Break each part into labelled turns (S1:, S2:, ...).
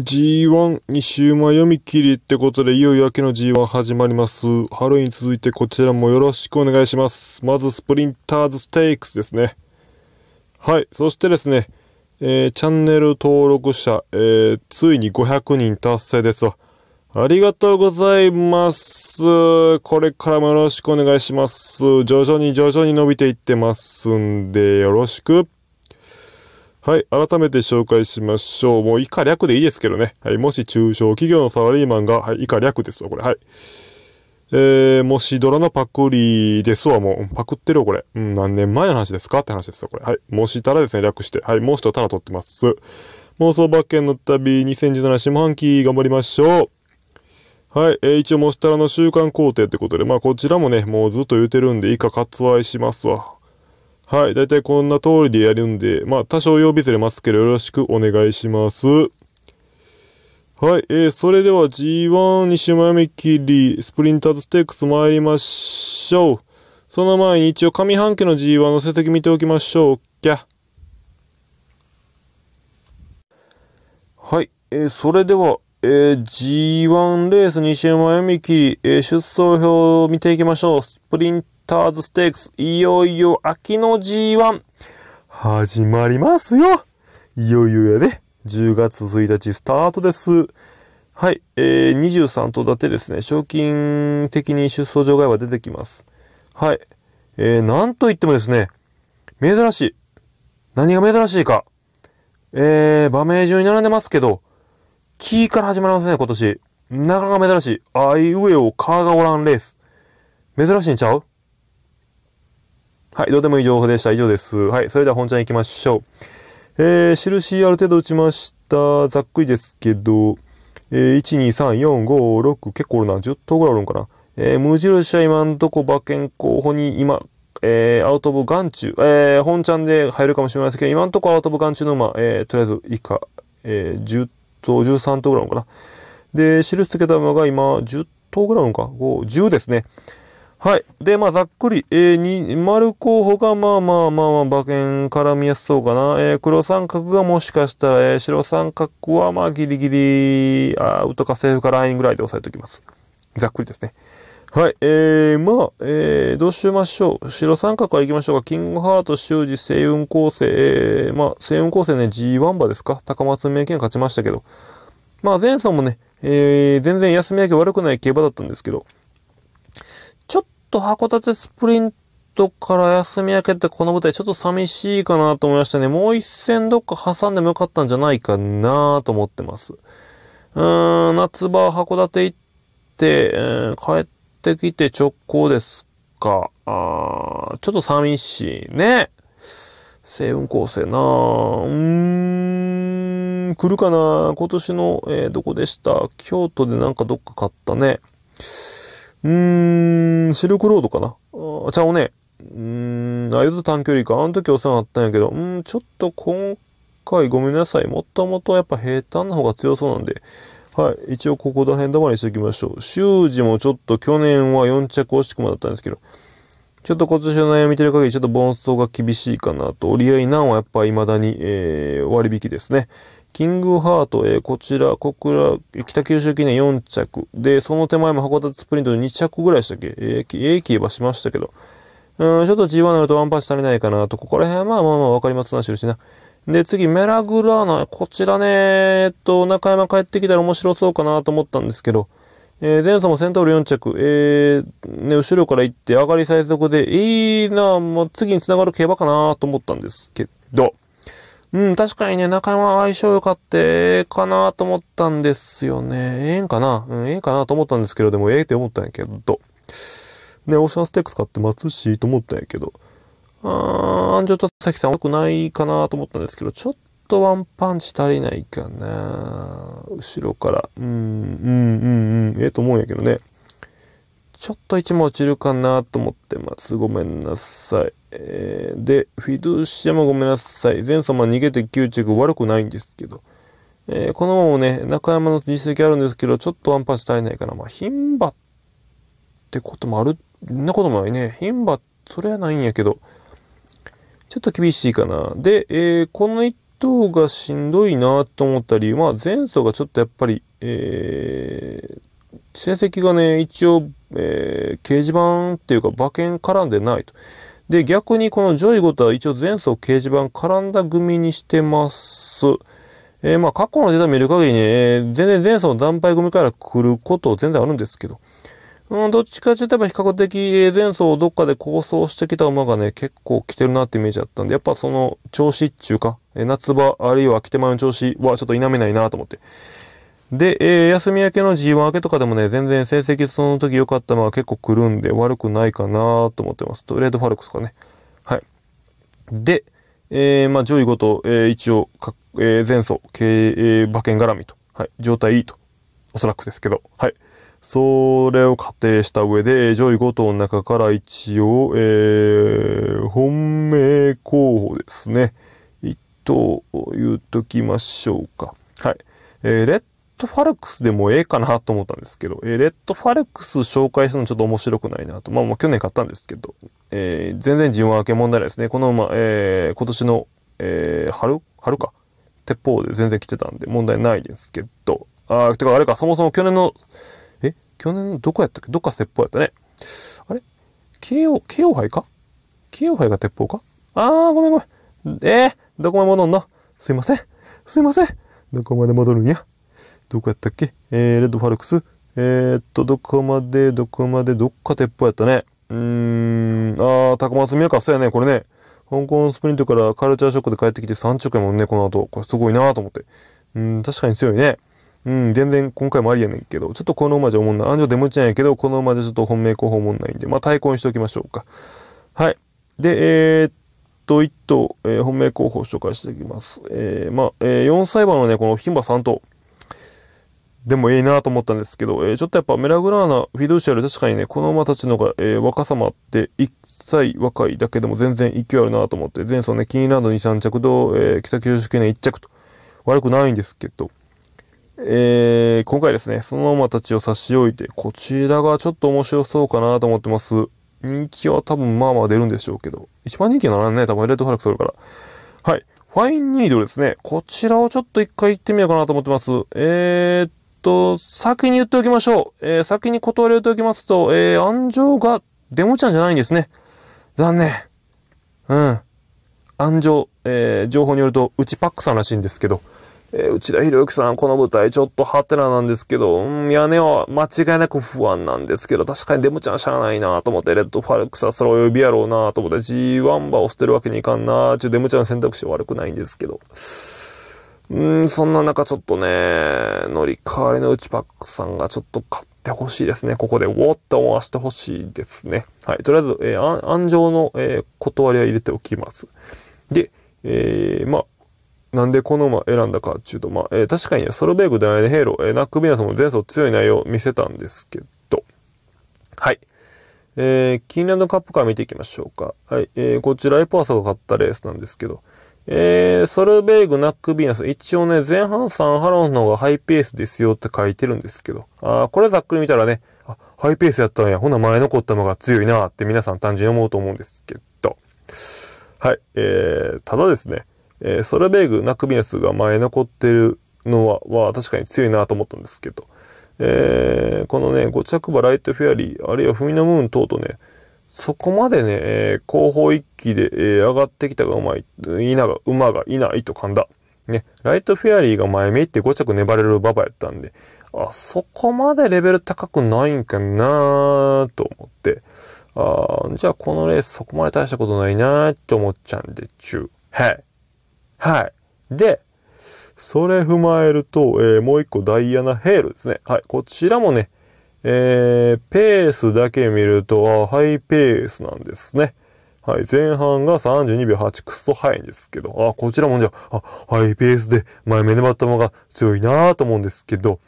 S1: G1、2週前読み切りってことで、いよいよ秋の G1 始まります。ハロウィン続いてこちらもよろしくお願いします。まず、スプリンターズステークスですね。はい、そしてですね、えー、チャンネル登録者、えー、ついに500人達成ですわ。ありがとうございます。これからもよろしくお願いします。徐々に徐々に伸びていってますんで、よろしく。はい、改めて紹介しましょう。もう以下略でいいですけどね。はい、もし中小企業のサラリーマンが、はい、以下略ですわ、これ。はい。えー、もしドラのパクリですわ、もう。パクってるよ、これ。うん、何年前の話ですかって話ですよ、これ。はい。もしたらですね、略して。はい、もしとたら取ってます。妄想馬券の旅、2017下半期頑張りましょう。はい。えー、一応、もしたらの週間工程ってことで、まあ、こちらもね、もうずっと言うてるんで、以下割愛しますわ。はい、だいたいこんな通りでやるんで、まあ、多少曜日ずれますけど、よろしくお願いします。はい、えー、それでは G1 西前切り、スプリンターズステークス参りましょう。その前に一応上半期の G1 の成績見ておきましょう。キャ。はい、えー、それでは、えー、G1 レース西山読み切り、えー、出走表を見ていきましょう。スプリンターズステークス、いよいよ秋の G1、始まりますよいよいよやで、ね、10月1日スタートです。はい、えー、23頭立てですね、賞金的に出走場外は出てきます。はい、えー、なんといってもですね、珍しい。何が珍しいか。えー、場名順に並んでますけど、キーから始まりますね、今年。中が珍しい。あいうえお、カーがおらんレース。珍しいんちゃうはい、どうでもいい情報でした。以上です。はい、それでは本ちゃん行きましょう。えー、印ある程度打ちました。ざっくりですけど、えー、1、2、3、4、5、6、結構おるな。10頭ぐらいおるんかな。えー、無印は今んとこ馬券候補に今、えー、アウトブ眼中、えー、本ちゃんで入るかもしれませんけど、今んとこアウトブ眼中の馬、えー、とりあえず以下、えー、10頭、13頭ぐらいるのかな。で、印つけた馬が今、10頭ぐらいるのか、5、10ですね。はい。で、まあ、ざっくり、えー、に、丸候補が、まあまあまあまあ、馬券絡みやすそうかな。えー、黒三角がもしかしたら、えー、白三角は、まあ、ギリギリ、あアウトかセーフかラインぐらいで押さえておきます。ざっくりですね。はい。えー、まあ、えー、どうしましょう。白三角から行きましょうか。キングハート、修士、星雲構成、えー、まあ、星雲構成ね、G1 馬ですか高松名犬勝ちましたけど。まあ、前走もね、えー、全然休み明け悪くない競馬だったんですけど、と函館スプリントから休み明けってこの舞台ちょっと寂しいかなと思いましたね。もう一戦どっか挟んでもよかったんじゃないかなと思ってます。うーん、夏場函館行って、えー、帰ってきて直行ですか。あちょっと寂しいね。星雲構成なぁ。うーん、来るかな今年の、えー、どこでした京都でなんかどっか買ったね。うーん、シルクロードかなあちゃうね。うーん、あれと短距離か。あの時お世話になったんやけど、うん、ちょっと今回ごめんなさい。もともとやっぱ平坦な方が強そうなんで、はい。一応ここら辺束にしておきましょう。修二もちょっと去年は4着惜しくもだったんですけど、ちょっと今年の悩み見てる限りちょっと盆走が厳しいかなと。折り合い難はやっぱ未だに、えー、割引ですね。キングハート、えー、こちら、小倉、北九州記念4着。で、その手前も函館スプリントで2着ぐらいでしたっけえー、えー、競馬しましたけど。うん、ちょっと G1 になるとワンパッチ足りないかなと、ここら辺はまあまあまあわかりますなしるしな。で、次、メラグラーナ。こちらね、えっと、中山帰ってきたら面白そうかなと思ったんですけど、えー、前走もセンタウル4着、えー、ね、後ろから行って上がり最速で、いいなもう次につながる競馬かなと思ったんですけど、うん、確かにね、中山は相性良かって、ええかなと思ったんですよね。ええんかなうん、ええんかなと思ったんですけど、でもええって思ったんやけど。ね、オーシャンステックス買って待つし、と思ったんやけど。あー、安城と崎さん良くないかなと思ったんですけど、ちょっとワンパンチ足りないかな後ろから。うん、うん、うん、うん、ええと思うんやけどね。ちょっと位置も落ちるかなと思ってます。ごめんなさい。えー、で、フィドゥシアもごめんなさい。前様逃げて9着悪くないんですけど。えー、このままね、中山の実績あるんですけど、ちょっとワンパス足りないかな。まあ、牝馬ってこともある、んなこともないね。牝馬、それはないんやけど、ちょっと厳しいかな。で、えー、この1頭がしんどいなと思ったり、まあ、前走がちょっとやっぱり、えー、成績がね、一応、えー、掲示板っていうか馬券絡んでないと。で、逆にこのジョイゴとは一応前走掲示板絡んだ組にしてます。えー、まあ、過去のデータ見る限りね、えー、全然前走の敗組から来ること全然あるんですけど、うん、どっちかというと、比較的、前走をどっかで構想してきた馬がね、結構来てるなってイメージだったんで、やっぱその調子っちゅうか、え夏場、あるいは秋手前の調子はちょっと否めないなと思って、で、えー、休み明けの G1 明けとかでもね、全然成績その時良かったのは結構来るんで悪くないかなと思ってます。とレッドファルクスかね。はい。で、えー、まあ上位5と、えー、一応か、えー、前走、経営馬券絡みと、はい、状態いいと、おそらくですけど、はい。それを仮定した上で、上位5頭の中から一応、えー、本命候補ですね。一頭言っときましょうか。はい。えー、レッドファルクスでもええかなと思ったんですけど、えー、レッドファルクス紹介するのちょっと面白くないなと。まあまあ、去年買ったんですけど、えー、全然自分は明け問題ないですね。この馬、えー、今年の、えー、春春か鉄砲で全然来てたんで問題ないですけど、あー、てかあれか、そもそも去年の、え去年のどこやったっけどっか鉄砲やったね。あれ慶応、慶応杯か慶応杯が鉄砲かあー、ごめんごめん。えー、どこまで戻んのすいません。すいません。どこまで戻るんやどこやったっけえー、レッドファルクス。えー、っと、どこまで、どこまで、どっか鉄砲やったね。うーん、あー、高松宮か、そうやね、これね。香港スプリントからカルチャーショックで帰ってきて3着やもんね、この後。これすごいなーと思って。うん、確かに強いね。うん、全然今回もありやねんけど、ちょっとこの馬じゃおもんない。安城出持ちなんやけど、この馬じゃちょっと本命候補おもんないんで、まあ対抗にしておきましょうか。はい。で、えー、っと、1頭、えー、本命候補を紹介していきます。えー、まあ、えー、4歳馬のね、この牝馬3頭。でもええなと思ったんですけど、えー、ちょっとやっぱメラグラーナ、フィドシャル、確かにね、この馬たちのが、えー、若さまって、一切若いだけでも全然勢いあるなと思って、前走ね、キーランドに3着と、えー、北九州県念1着と、悪くないんですけど、えー、今回ですね、その馬たちを差し置いて、こちらがちょっと面白そうかなと思ってます。人気は多分まあまあ出るんでしょうけど、一番人気ならね、多分レッドファラクスルから。はい。ファインニードルですね。こちらをちょっと一回行ってみようかなと思ってます。えー、っと、先に言っておきましょう。えー、先に断りを言っておきますと、えー、安城がデモちゃんじゃないんですね。残念。うん。安城、えー、情報によると、うちパックさんらしいんですけど、え内田博之さん、この舞台ちょっとハテナなんですけど、うん、屋根は間違いなく不安なんですけど、確かにデモちゃんしゃあないなと思って、レッドファルクサスを呼びやろうなと思って、G1 馬を捨てるわけにいかんなーちゅうデモちゃんの選択肢は悪くないんですけど。うん、そんな中ちょっとね、乗り換わりの内パックさんがちょっと買ってほしいですね。ここで、ウォッと回してほしいですね。はい。とりあえず、えー、安城の、えー、断りは入れておきます。で、えー、まあ、なんでこの馬選んだかっていうと、まあ、えー、確かにね、ソルベーグ、ダイアネヘイロえー、ナックビナスも前走強い内容を見せたんですけど、はい。えー、キーランドカップから見ていきましょうか。はい。えー、こちら、エポアサが勝ったレースなんですけど、えー、ソルベーグ、ナックビーナス。一応ね、前半3ハロンの方がハイペースですよって書いてるんですけど。あこれざっくり見たらね、あ、ハイペースやったんや。ほな前残ったのが強いなって皆さん単純に思うと思うんですけど。はい。えー、ただですね、えー、ソルベーグ、ナックビーナスが前残ってるのは、は確かに強いなと思ったんですけど。えー、このね、5着馬ライトフェアリー、あるいはフミノムーン等とね、そこまでね、えー、後方一気で、えー、上がってきたがうまい、なが、馬がいないと噛んだ。ね、ライトフェアリーが前めいって5着粘れる馬場やったんで、あ、そこまでレベル高くないんかなと思って、あじゃあこのレースそこまで大したことないなーって思っちゃうんで、ちゅう。はい。はい。で、それ踏まえると、えー、もう一個ダイアナ・ヘールですね。はい。こちらもね、えー、ペースだけ見ると、ハイペースなんですね。はい、前半が32秒8、くソそ早いんですけど、あ、こちらもじゃあ、あハイペースで前目のが強いなぁと思うんですけど、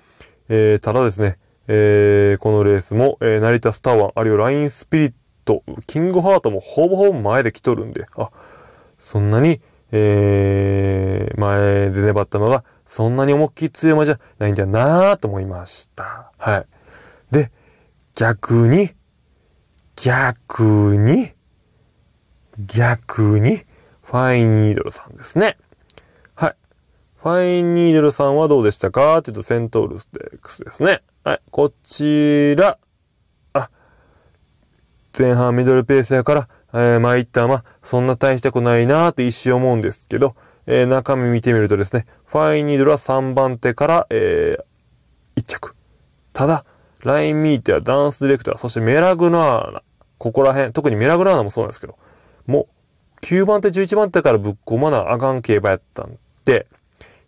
S1: えー、ただですね、えー、このレースも、えー、成田スターワン、あるいはラインスピリット、キングハートもほぼほぼ前で来とるんで、あ、そんなに、えー、前で粘ったのが、そんなに思いっきり強い馬じゃないんだなぁと思いました。はい。で、逆に、逆に、逆に、ファインニードルさんですね。はい。ファインニードルさんはどうでしたかって言うと、セントールステークスですね。はい。こちら、あ、前半ミドルペースやから、えー、参ったま、そんな大したくないなって一瞬思うんですけど、えー、中身見てみるとですね、ファインニードルは3番手から、えー、1着。ただ、ラインミーティア、ダンスディレクター、そしてメラグナーナ、ここら辺、特にメラグナーナもそうなんですけど、もう、9番手、11番手からぶっ込まなあかん競馬やったんで、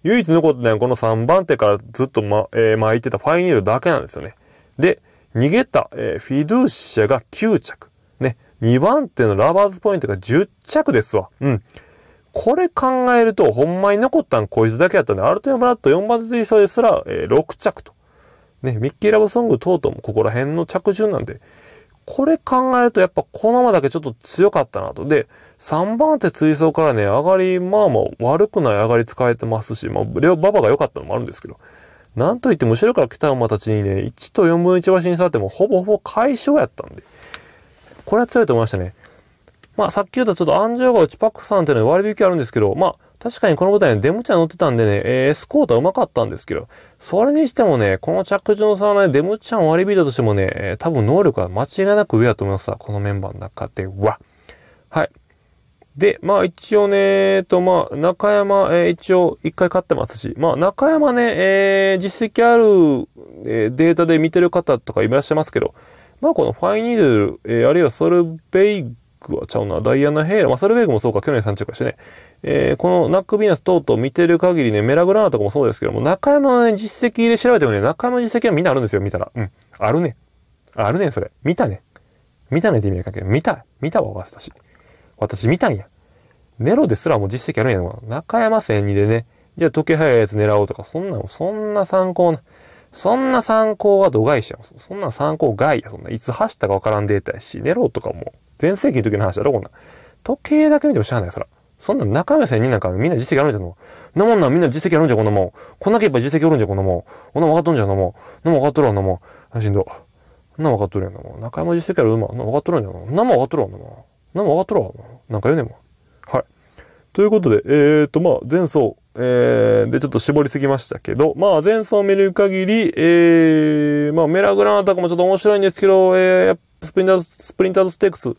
S1: 唯一残ったのはこの3番手からずっとま、えー、巻いてたファイニールだけなんですよね。で、逃げた、えー、フィドゥーシャが9着。ね、2番手のラバーズポイントが10着ですわ。うん。これ考えると、ほんまに残ったんこいつだけやったんで、アルテムブラッド4番手追走ですら、えー、6着と。ね、ミッキーラブソング等々もここら辺の着順なんで、これ考えるとやっぱこのままだけちょっと強かったなと。で、3番手追走からね、上がり、まあまあ悪くない上がり使えてますし、まあ、両馬場が良かったのもあるんですけど、なんといっても後ろから来た馬たちにね、1と4分1橋に座ってもほぼほぼ解消やったんで、これは強いと思いましたね。まあさっき言ったちょっと安城が内パックさんっていうのに割引あるんですけど、まあ確かにこの舞台にデムチャ乗ってたんでね、えエスコートは手かったんですけど、それにしてもね、この着地の差はね、デムチャん割り人としてもね、多分能力は間違いなく上だと思いますわ。このメンバーの中では。はい。で、まあ一応ね、えっと、まあ中山、えー、一応一回勝ってますし、まあ中山ね、えー、実績ある、えー、データで見てる方とかいらっしゃいますけど、まあこのファイニードル、えー、あるいはソルベイクはちゃうな。ダイアナ・ヘイラ、まあ、サルベーグもそうか、去年3着やしね。えー、このナック・ビーナス等々見てる限りね、メラグラーナとかもそうですけども、中山の、ね、実績で調べてもね、中山の実績はみんなあるんですよ、見たら。うん。あるね。あるね、それ。見たね。見たねって意味で書け見た。見たわ、私。私見たんや。ネロですらも実績あるんやろ。中山戦にでね、じゃあ時計早いやつ狙おうとか、そんなの、そんな参考な、そんな参考は度外視やそんな参考外や、そんな。いつ走ったかわからんデータやし、ネロとかも全盛期の時の話だろ、こんな。時計だけ見ても知らない、そら。そんな中目線になんかみんな実績あるんじゃんの。なもんなみんな実績あるんじゃん、こんなもん。こんだけやっぱ実績おるんじゃん、こんなもん。こんなもん分かっとんじゃん、なもん。なもん分かっとるわ、なもん。しんど。なもん分かっとるやん、なもん。中山実績ある、馬。な分かっとるんじゃん、なもん分かっとるわ、なもん。なもん分かっとるわ、なんか言うねんもん。はい。ということで、えーと、まあ、前走、えー、で、ちょっと絞りすぎましたけど、まあ、前走を見る限り、えー、まあ、メラグラナタもちょっと面白いんですけど、えー、やっぱスプリンターズ、スプリンターズステークス、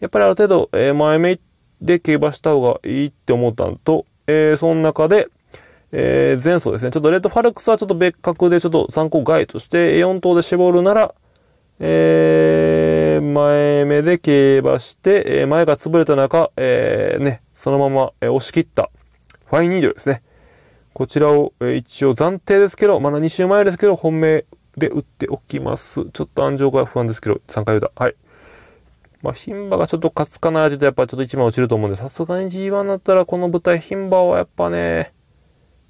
S1: やっぱりある程度、えー、前目で競馬した方がいいって思ったのと、えー、その中で、えー、前走ですね、ちょっとレッドファルクスはちょっと別格でちょっと参考外として、4頭で絞るなら、えー、前目で競馬して、えー、前が潰れた中、えー、ね、そのまま、えー、押し切ったファインニードルですね。こちらを、えー、一応暫定ですけど、まだ2週前ですけど、本命で打っておきます。ちょっと安城が不安ですけど、3回打った。はい。まあ、牝馬がちょっと勝つかないとやっぱちょっと1枚落ちると思うんで、さすがに G1 だったらこの舞台、牝馬はやっぱね、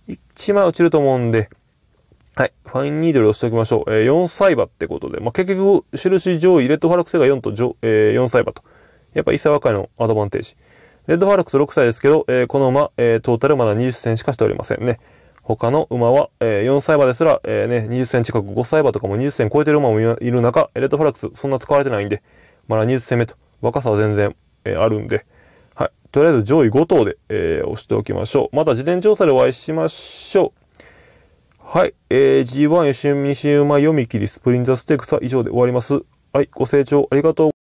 S1: 1枚落ちると思うんで、はい。ファインニードル押しておきましょう。えー、4歳馬ってことで。まあ、結局、印上位、レッドファルクスが4と、えー、4歳馬と。やっぱ1歳若いのアドバンテージ。レッドファルクス6歳ですけど、えー、この馬、えー、トータルまだ20戦しかしておりませんね。他の馬は、えー、4歳馬ですら、えー、ね、20戦近く5歳馬とかも20戦超えてる馬もいる中、エレトフラックスそんな使われてないんで、まだ20戦目と若さは全然、えー、あるんで、はい。とりあえず上位5頭で、え押しておきましょう。また事前調査でお会いしましょう。はい。えー、G1 吉見西馬読み切りスプリンザステークスは以上で終わります。はい。ご清聴ありがとう